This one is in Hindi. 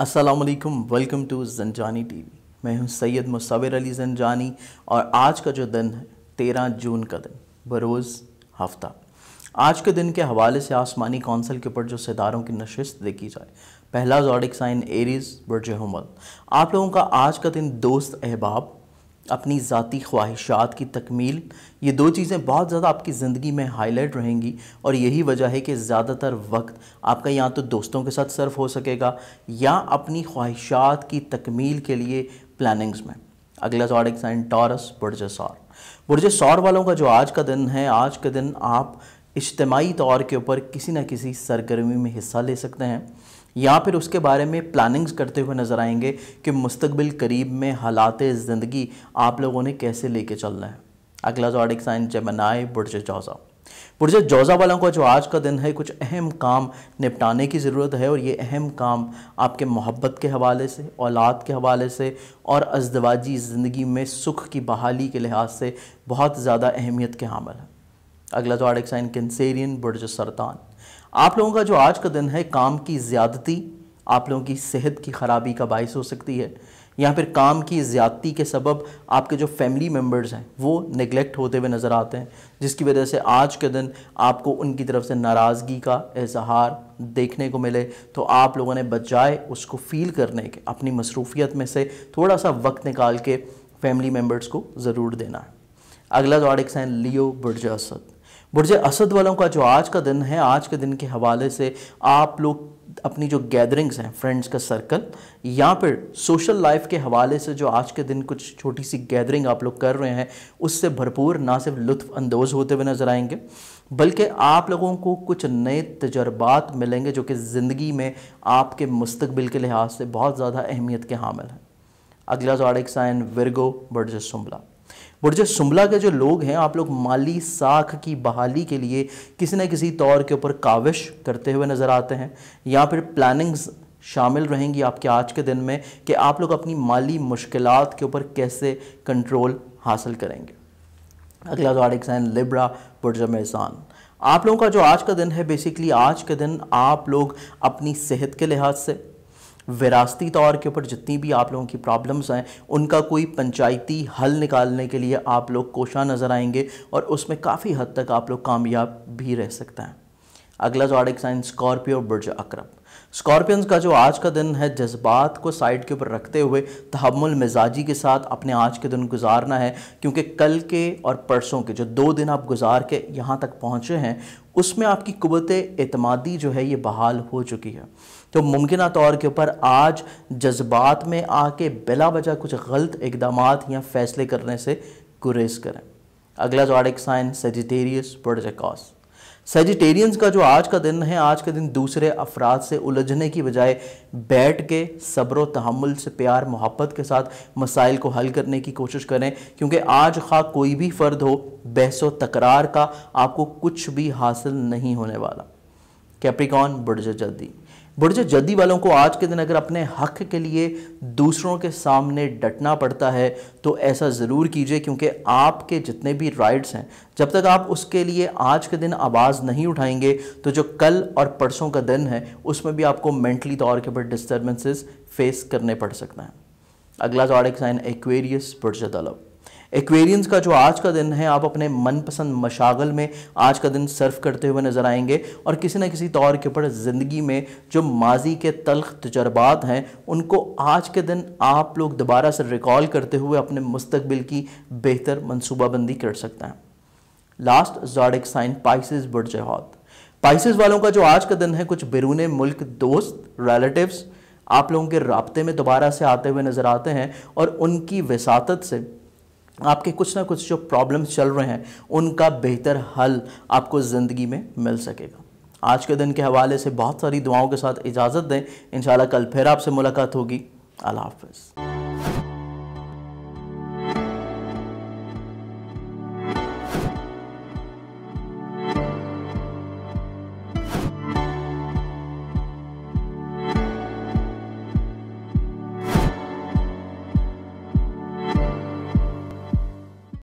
असलम वेलकम टू जनजानी टी वी मैं हूँ सैयद मुसविर अली जनजानी और आज का जो दिन है तेरह जून का दिन बरोज़ हफ्ता आज के दिन के हवाले से आसमानी कौंसिल के ऊपर जो सितारों की नशस्त देखी जाए पहला जॉडिक साइन एरीज बुरज हमल आप लोगों का आज का दिन दोस्त अहबाब अपनी ज़ाती ख्वाहिशात की तकमील ये दो चीज़ें बहुत ज़्यादा आपकी ज़िंदगी में हाईलाइट रहेंगी और यही वजह है कि ज़्यादातर वक्त आपका या तो दोस्तों के साथ सर्व हो सकेगा या अपनी ख्वाहिशात की तकमील के लिए प्लानिंग्स में अगला एक साइन टॉरस बुरज सौर बुरज सौर वालों का जो आज का दिन है आज का दिन आप इज्तमाही तौर के ऊपर किसी न किसी सरगर्मी में हिस्सा ले सकते हैं या फिर उसके बारे में प्लानिंग्स करते हुए नज़र आएंगे कि मुस्तबिल करीब में हालात ज़िंदगी आप लोगों ने कैसे लेके चलना है अगला जॉडिक साइन जमनाए बुरज जौज़ा बुरज जौज़ा वालों का जो आज का दिन है कुछ अहम काम निपटाने की ज़रूरत है और ये अहम काम आपके मोहब्बत के हवाले से औलाद के हवाले से और अजदवाजी ज़िंदगी में सुख की बहाली के लिहाज से बहुत ज़्यादा अहमियत के हामल है अगला जो साइन कैंसेरियन बुरज सरतान आप लोगों का जो आज का दिन है काम की ज़्यादती आप लोगों की सेहत की ख़राबी का बायस हो सकती है या फिर काम की ज़्यादती के सबब आपके जो फैमिली मेम्बर्स हैं वो निगलेक्ट होते हुए नज़र आते हैं जिसकी वजह से आज के दिन आपको उनकी तरफ से नाराज़गी का इजहार देखने को मिले तो आप लोगों ने बजाय उसको फील करने के अपनी मसरूफियत में से थोड़ा सा वक्त निकाल के फैमिली मेम्बर्स को ज़रूर देना है अगला जॉडिक्स हैं लियो बुरजासद बुरजे असद वालों का जो आज का दिन है आज के दिन के हवाले से आप लोग अपनी जो गैदरिंग्स हैं फ्रेंड्स का सर्कल या फिर सोशल लाइफ के हवाले से जो आज के दिन कुछ छोटी सी गैदरिंग आप लोग कर रहे हैं उससे भरपूर ना सिर्फ लुत्फ़ अंदोज़ होते हुए नज़र आएंगे बल्कि आप लोगों को कुछ नए तजर्बात मिलेंगे जो कि ज़िंदगी में आपके मुस्तबिल के लिहाज से बहुत ज़्यादा अहमियत के हामिल हैं अगला आड़ साइन वर्गो बर्जस सुम्बला बुर्ज शुमला के जो लोग हैं आप लोग माली साख की बहाली के लिए किसी न किसी तौर के ऊपर काविश करते हुए नज़र आते हैं या फिर प्लानिंग्स शामिल रहेंगी आपके आज के दिन में कि आप लोग अपनी माली मुश्किल के ऊपर कैसे कंट्रोल हासिल करेंगे अगला जॉडिक साइन लिब्रा बुर्ज मेज़ान आप लोगों का जो आज का दिन है बेसिकली आज के दिन आप लोग अपनी सेहत के लिहाज से विरासती तौर के ऊपर जितनी भी आप लोगों की प्रॉब्लम्स हैं उनका कोई पंचायती हल निकालने के लिए आप लोग कोशा नज़र आएंगे और उसमें काफ़ी हद तक आप लोग कामयाब भी रह सकते हैं अगला जॉडिक साइन स्कॉर्पियो बुर्ज अक्रब स्कॉर्पियंस का जो आज का दिन है जज्बात को साइड के ऊपर रखते हुए तहमुल मिजाजी के साथ अपने आज के दिन गुजारना है क्योंकि कल के और परसों के जो दो दिन आप गुजार के यहाँ तक पहुँचे हैं उसमें आपकी कुत अतमादी जो है ये बहाल हो चुकी है तो मुमकिन तौर के ऊपर आज जज्बात में आके बिला वजह कुछ गलत इकदाम या फ़ैसले करने से गुरेज करें अगला जो आर्डिक साइन सेजिटेरियस प्रोडजकॉस सेजिटेरियंस का जो आज का दिन है आज का दिन दूसरे अफराद से उलझने की बजाय बैठ के सब्र तहमुल से प्यार मोहब्बत के साथ मसाइल को हल करने की कोशिश करें क्योंकि आज खा कोई भी फ़र्द हो बहस तकरार का आपको कुछ भी हासिल नहीं होने वाला कैप्रिकॉन बढ़ जल्दी बुढ़जो जद्दी वालों को आज के दिन अगर अपने हक के लिए दूसरों के सामने डटना पड़ता है तो ऐसा ज़रूर कीजिए क्योंकि आपके जितने भी राइट्स हैं जब तक आप उसके लिए आज के दिन आवाज़ नहीं उठाएंगे तो जो कल और परसों का दिन है उसमें भी आपको मेंटली तौर के ऊपर डिस्टर्बेंसेस फेस करने पड़ सकते हैं अगला जॉडिक साइन एक्वेरियस बुढ़जो तलब एक्वेरियंस का जो आज का दिन है आप अपने मनपसंद मशागल में आज का दिन सर्फ करते हुए नज़र आएंगे और किसी न किसी तौर के ऊपर ज़िंदगी में जो माजी के तलख तजर्बात हैं उनको आज के दिन आप लोग दोबारा से रिकॉल करते हुए अपने मुस्तबिल की बेहतर मनसूबाबंदी कर सकते हैं लास्ट जॉडिक साइन पाइसिस बुरजहत पाइसिस वालों का जो आज का दिन है कुछ बिरूने मुल्क दोस्त रिलेटिव्स आप लोगों के रबते में दोबारा से आते हुए नज़र आते हैं और उनकी वसात से आपके कुछ ना कुछ जो प्रॉब्लम्स चल रहे हैं उनका बेहतर हल आपको ज़िंदगी में मिल सकेगा आज के दिन के हवाले से बहुत सारी दुआओं के साथ इजाज़त दें इन कल फिर आपसे मुलाकात होगी अल्लाह हाफिज़